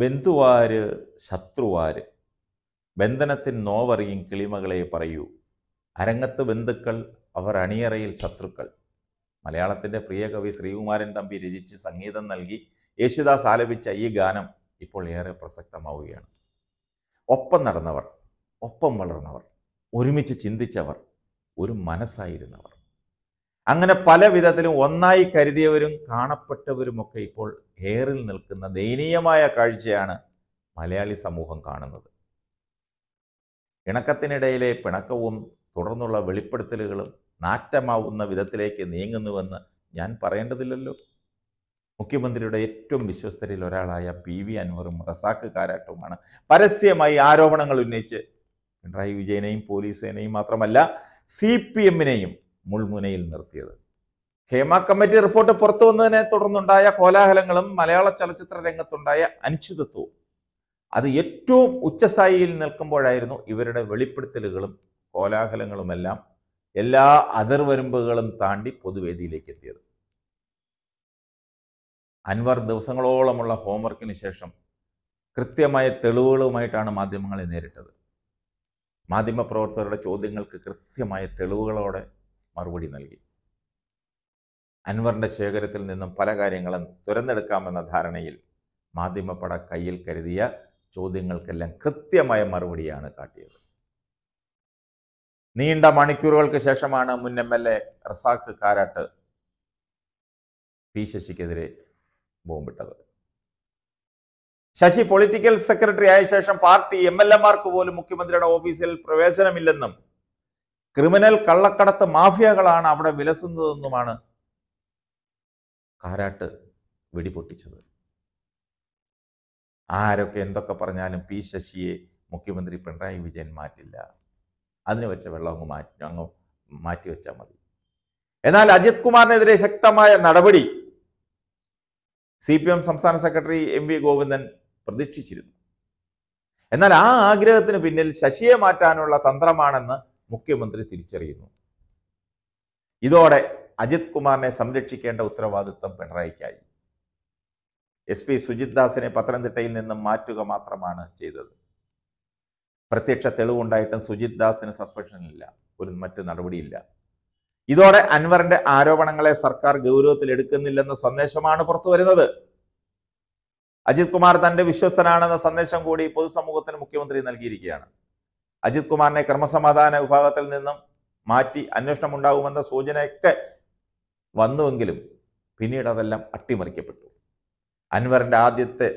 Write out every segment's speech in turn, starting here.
ബന്ധുവാര് ശത്രുവാര് ബന്ധനത്തിൻ നോവറിയും കിളിമകളെ പറയൂ അരങ്ങത്ത് ബന്ധുക്കൾ അവർ അണിയറയിൽ ശത്രുക്കൾ മലയാളത്തിൻ്റെ പ്രിയ കവി ശ്രീകുമാരൻ തമ്പി രചിച്ച് സംഗീതം നൽകി യേശുദാസ് ആലപിച്ച ഈ ഗാനം ഇപ്പോൾ ഏറെ പ്രസക്തമാവുകയാണ് ഒപ്പം നടന്നവർ ഒപ്പം വളർന്നവർ ഒരുമിച്ച് ചിന്തിച്ചവർ ഒരു മനസ്സായിരുന്നവർ അങ്ങനെ പല വിധത്തിലും ഒന്നായി കരുതിയവരും കാണപ്പെട്ടവരുമൊക്കെ ഇപ്പോൾ ഏറിൽ നിൽക്കുന്ന ദയനീയമായ കാഴ്ചയാണ് മലയാളി സമൂഹം കാണുന്നത് ഇണക്കത്തിനിടയിലെ പിണക്കവും തുടർന്നുള്ള വെളിപ്പെടുത്തലുകളും നാറ്റമാവുന്ന വിധത്തിലേക്ക് നീങ്ങുന്നുവെന്ന് ഞാൻ പറയേണ്ടതില്ലല്ലോ മുഖ്യമന്ത്രിയുടെ ഏറ്റവും വിശ്വസ്തരിൽ ഒരാളായ പി വി അൻവറും റസാക്ക് കാരാട്ടുമാണ് പരസ്യമായി ആരോപണങ്ങൾ ഉന്നയിച്ച് പിണറായി വിജയനെയും പോലീസിനെയും മാത്രമല്ല സി പി എമ്മിനെയും മുൾമുനയിൽ നിർത്തിയത് ഹേമ കമ്മിറ്റി റിപ്പോർട്ട് പുറത്തു വന്നതിനെ തുടർന്നുണ്ടായ കോലാഹലങ്ങളും മലയാള ചലച്ചിത്ര രംഗത്തുണ്ടായ അനിശ്ചിതത്വവും അത് ഏറ്റവും ഉച്ചസ്ഥായിയിൽ നിൽക്കുമ്പോഴായിരുന്നു ഇവരുടെ വെളിപ്പെടുത്തലുകളും കോലാഹലങ്ങളുമെല്ലാം എല്ലാ അതിർവരമ്പുകളും താണ്ടി പൊതുവേദിയിലേക്ക് എത്തിയത് അൻവർ ദിവസങ്ങളോളമുള്ള ഹോംവർക്കിന് ശേഷം കൃത്യമായ തെളിവുകളുമായിട്ടാണ് മാധ്യമങ്ങളെ നേരിട്ടത് മാധ്യമപ്രവർത്തകരുടെ ചോദ്യങ്ങൾക്ക് കൃത്യമായ തെളിവുകളോടെ മറുപടി നൽകി അൻവറിന്റെ ശേഖരത്തിൽ നിന്നും പല കാര്യങ്ങളും തുരന്നെടുക്കാമെന്ന ധാരണയിൽ മാധ്യമപ്പട കയ്യിൽ കരുതിയ ചോദ്യങ്ങൾക്കെല്ലാം കൃത്യമായ മറുപടിയാണ് കാട്ടിയത് നീണ്ട മണിക്കൂറുകൾക്ക് ശേഷമാണ് മുൻ M L A Razak Karat P ശശിക്കെതിരെ ബോംബിട്ടത് ശശി പൊളിറ്റിക്കൽ സെക്രട്ടറി ആയ ശേഷം പാർട്ടി എം എൽ എമാർക്ക് പോലും മുഖ്യമന്ത്രിയുടെ ഓഫീസിൽ പ്രവേശനമില്ലെന്നും ക്രിമിനൽ കള്ളക്കടത്ത് മാഫിയകളാണ് അവിടെ വിലസുന്നതെന്നുമാണ് കാരാട്ട് വെടിപൊട്ടിച്ചത് ആരൊക്കെ എന്തൊക്കെ പറഞ്ഞാലും പി ശശിയെ മുഖ്യമന്ത്രി പിണറായി വിജയൻ മാറ്റില്ല അതിന് വെച്ച വെള്ളം അങ്ങ് മാറ്റി അങ്ങ് മാറ്റി മതി എന്നാൽ അജിത് കുമാറിനെതിരെ ശക്തമായ നടപടി സി പി എം സംസ്ഥാന സെക്രട്ടറി എം വി ഗോവിന്ദൻ പ്രതീക്ഷിച്ചിരുന്നു എന്നാൽ ആ ആഗ്രഹത്തിന് പിന്നിൽ ശശിയെ മാറ്റാനുള്ള തന്ത്രമാണെന്ന് മുഖ്യമന്ത്രി തിരിച്ചറിയുന്നു ഇതോടെ അജിത് കുമാറിനെ സംരക്ഷിക്കേണ്ട ഉത്തരവാദിത്വം പിണറായിക്കായി എസ് പി സുജിത് ദാസിനെ പത്തനംതിട്ടയിൽ നിന്നും മാറ്റുക മാത്രമാണ് ചെയ്തത് പ്രത്യക്ഷ തെളിവുണ്ടായിട്ടും സുജിത് ദാസിന് സസ്പെൻഷനില്ല ഒരു മറ്റ് നടപടിയില്ല ഇതോടെ അൻവറിന്റെ ആരോപണങ്ങളെ സർക്കാർ ഗൗരവത്തിൽ എടുക്കുന്നില്ലെന്ന സന്ദേശമാണ് പുറത്തു വരുന്നത് അജിത് കുമാർ തന്റെ വിശ്വസ്തനാണെന്ന സന്ദേശം കൂടി പൊതുസമൂഹത്തിന് മുഖ്യമന്ത്രി നൽകിയിരിക്കുകയാണ് അജിത് കുമാറിനെ ക്രമസമാധാന വിഭാഗത്തിൽ നിന്നും മാറ്റി അന്വേഷണം ഉണ്ടാകുമെന്ന സൂചനയൊക്കെ വന്നുവെങ്കിലും പിന്നീട് അതെല്ലാം അട്ടിമറിക്കപ്പെട്ടു അൻവറിന്റെ ആദ്യത്തെ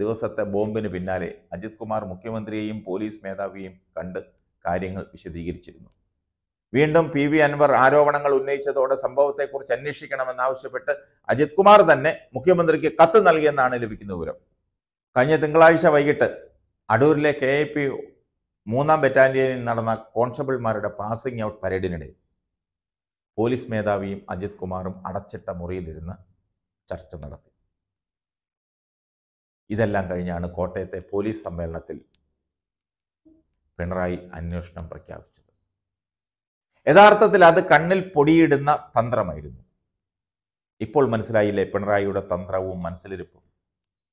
ദിവസത്തെ ബോംബിന് പിന്നാലെ അജിത് കുമാർ മുഖ്യമന്ത്രിയെയും പോലീസ് മേധാവിയെയും കണ്ട് കാര്യങ്ങൾ വിശദീകരിച്ചിരുന്നു വീണ്ടും പി വി അൻവർ ആരോപണങ്ങൾ ഉന്നയിച്ചതോടെ സംഭവത്തെക്കുറിച്ച് അന്വേഷിക്കണമെന്നാവശ്യപ്പെട്ട് അജിത് കുമാർ തന്നെ മുഖ്യമന്ത്രിക്ക് കത്ത് നൽകിയെന്നാണ് ലഭിക്കുന്ന വിവരം കഴിഞ്ഞ തിങ്കളാഴ്ച വൈകിട്ട് അടൂരിലെ കെ മൂന്നാം ബറ്റാലിയനിൽ നടന്ന കോൺസ്റ്റബിൾമാരുടെ പാസിംഗ് ഔട്ട് പരേഡിനിടെ പോലീസ് മേധാവിയും അജിത് കുമാറും അടച്ചിട്ട മുറിയിലിരുന്ന് ചർച്ച നടത്തി ഇതെല്ലാം കഴിഞ്ഞാണ് കോട്ടയത്തെ പോലീസ് സമ്മേളനത്തിൽ പിണറായി അന്വേഷണം പ്രഖ്യാപിച്ചത് യഥാർത്ഥത്തിൽ അത് കണ്ണിൽ പൊടിയിടുന്ന തന്ത്രമായിരുന്നു ഇപ്പോൾ മനസ്സിലായില്ലേ പിണറായിയുടെ തന്ത്രവും മനസ്സിലിരിപ്പും